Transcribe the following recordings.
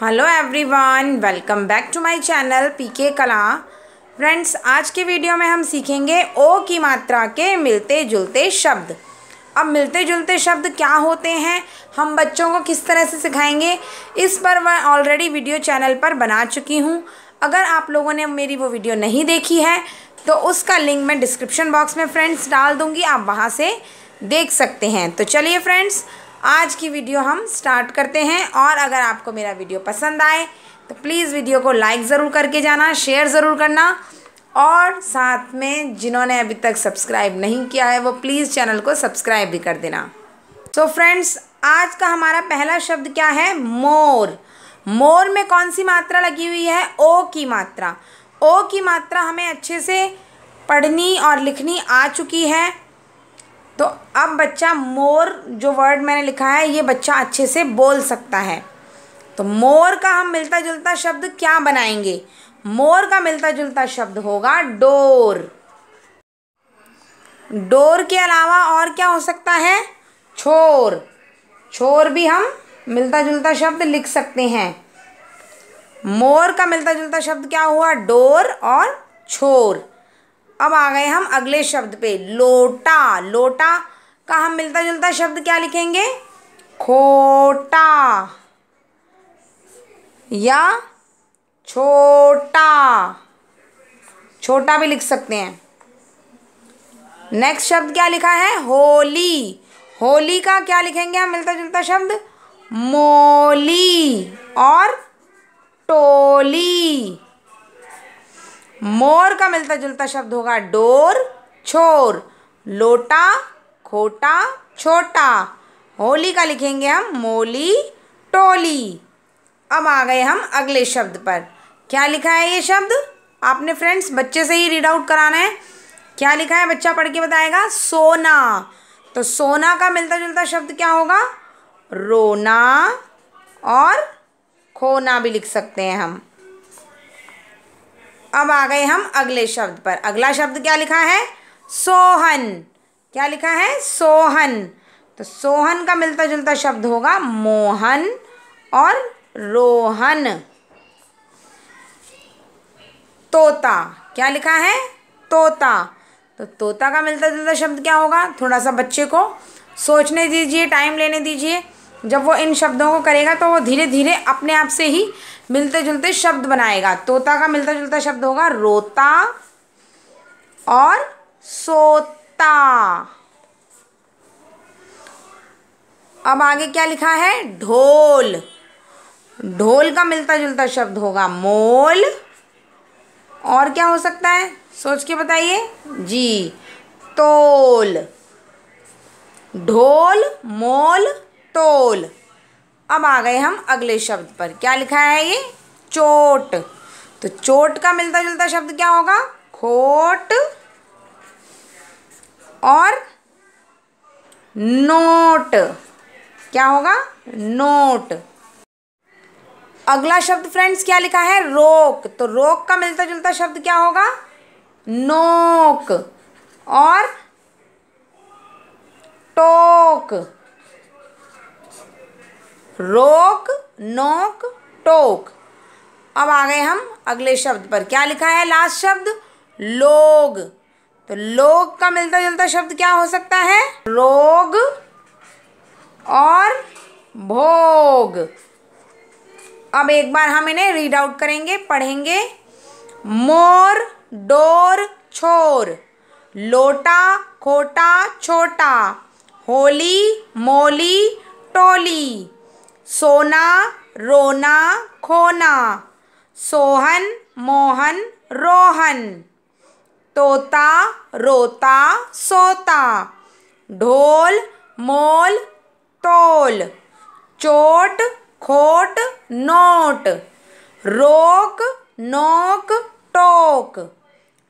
hello everyone welcome back to my channel पीके कला friends आज के वीडियो में हम सीखेंगे ओ की मात्रा के मिलते जुलते शब्द अब मिलते जुलते शब्द क्या होते हैं हम बच्चों को किस तरह से सिखाएंगे इस पर मैं ऑलरेडी वीडियो चैनल पर बना चुकी हूँ अगर आप लोगों ने मेरी वो वीडियो नहीं देखी है तो उसका लिंक मैं डिस्क्रिप्शन बॉक्स में फ्रेंड्स डाल दूँगी आप वहाँ से देख सकते हैं तो चलिए फ्रेंड्स आज की वीडियो हम स्टार्ट करते हैं और अगर आपको मेरा वीडियो पसंद आए तो प्लीज़ वीडियो को लाइक ज़रूर करके जाना शेयर ज़रूर करना और साथ में जिन्होंने अभी तक सब्सक्राइब नहीं किया है वो प्लीज़ चैनल को सब्सक्राइब भी कर देना सो so फ्रेंड्स आज का हमारा पहला शब्द क्या है मोर मोर में कौन सी मात्रा लगी हुई है ओ की मात्रा ओ की मात्रा हमें अच्छे से पढ़नी और लिखनी आ चुकी है तो अब बच्चा मोर जो वर्ड मैंने लिखा है ये बच्चा अच्छे से बोल सकता है तो मोर का हम मिलता जुलता शब्द क्या बनाएंगे मोर का मिलता जुलता शब्द होगा डोर डोर के अलावा और क्या हो सकता है छोर छोर भी हम मिलता जुलता शब्द लिख सकते हैं मोर का मिलता जुलता शब्द क्या हुआ डोर और छोर अब आ गए हम अगले शब्द पे लोटा लोटा का हम मिलता जुलता शब्द क्या लिखेंगे खोटा या छोटा छोटा भी लिख सकते हैं नेक्स्ट शब्द क्या लिखा है होली होली का क्या लिखेंगे हम मिलता जुलता शब्द मोली और टोली मोर का मिलता जुलता शब्द होगा डोर छोर लोटा खोटा छोटा होली का लिखेंगे हम मोली टोली अब आ गए हम अगले शब्द पर क्या लिखा है ये शब्द आपने फ्रेंड्स बच्चे से ही रीड आउट कराना है क्या लिखा है बच्चा पढ़ के बताएगा सोना तो सोना का मिलता जुलता शब्द क्या होगा रोना और खोना भी लिख सकते हैं हम अब आ गए हम अगले शब्द पर अगला शब्द क्या लिखा है सोहन क्या लिखा है सोहन तो सोहन का मिलता जुलता शब्द होगा मोहन और रोहन तोता क्या लिखा है तोता तो तोता का मिलता जुलता शब्द क्या होगा थोड़ा सा बच्चे को सोचने दीजिए टाइम लेने दीजिए जब वो इन शब्दों को करेगा तो वो धीरे धीरे अपने आप से ही मिलते जुलते शब्द बनाएगा तोता का मिलता जुलता शब्द होगा रोता और सोता अब आगे क्या लिखा है ढोल ढोल का मिलता जुलता शब्द होगा मोल और क्या हो सकता है सोच के बताइए जी तोल ढोल मोल तोल अब आ गए हम अगले शब्द पर क्या लिखा है ये चोट तो चोट का मिलता जुलता शब्द क्या होगा खोट और नोट क्या होगा नोट अगला शब्द फ्रेंड्स क्या लिखा है रोक तो रोक का मिलता जुलता शब्द क्या होगा नोक और टोक रोक नोक टोक अब आ गए हम अगले शब्द पर क्या लिखा है लास्ट शब्द लोग तो लोग का मिलता जुलता शब्द क्या हो सकता है रोग और भोग अब एक बार हम इन्हें रीड आउट करेंगे पढ़ेंगे मोर डोर छोर लोटा खोटा छोटा होली मोली टोली सोना रोना खोना सोहन मोहन रोहन तोता रोता सोता ढोल मोल तोल चोट खोट नोट रोक नोक टोक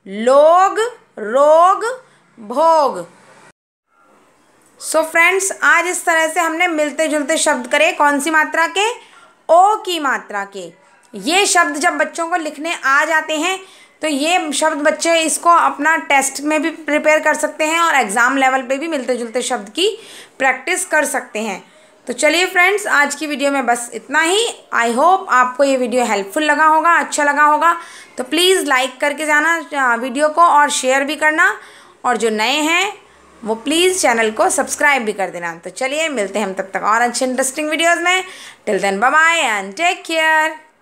लोग रोग भोग सो so फ्रेंड्स आज इस तरह से हमने मिलते जुलते शब्द करे कौन सी मात्रा के ओ की मात्रा के ये शब्द जब बच्चों को लिखने आ जाते हैं तो ये शब्द बच्चे इसको अपना टेस्ट में भी प्रिपेयर कर सकते हैं और एग्ज़ाम लेवल पे भी मिलते जुलते शब्द की प्रैक्टिस कर सकते हैं तो चलिए फ्रेंड्स आज की वीडियो में बस इतना ही आई होप आपको ये वीडियो हेल्पफुल लगा होगा अच्छा लगा होगा तो प्लीज़ लाइक करके जाना वीडियो को और शेयर भी करना और जो नए हैं वो प्लीज़ चैनल को सब्सक्राइब भी कर देना तो चलिए मिलते हैं हम तब तक और अच्छे इंटरेस्टिंग वीडियोज़ में till then bye and take care